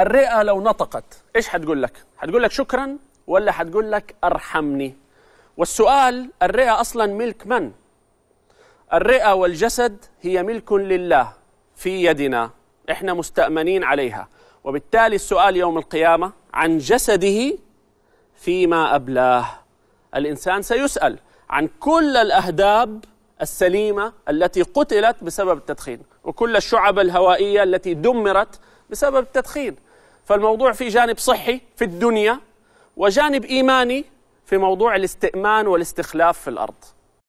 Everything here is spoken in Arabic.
الرئة لو نطقت إيش حتقول لك؟ حتقول لك شكرا ولا حتقول لك أرحمني؟ والسؤال الرئة أصلا ملك من؟ الرئة والجسد هي ملك لله في يدنا إحنا مستأمنين عليها وبالتالي السؤال يوم القيامة عن جسده فيما أبلاه الإنسان سيسأل عن كل الأهداب السليمة التي قتلت بسبب التدخين وكل الشعب الهوائية التي دمرت بسبب التدخين فالموضوع في جانب صحي في الدنيا وجانب إيماني في موضوع الاستئمان والاستخلاف في الأرض